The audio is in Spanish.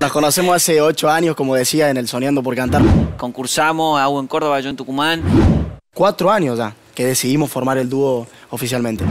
Nos conocemos hace ocho años, como decía, en el Soñando por Cantar. Concursamos, hago en Córdoba, yo en Tucumán. Cuatro años ya que decidimos formar el dúo oficialmente.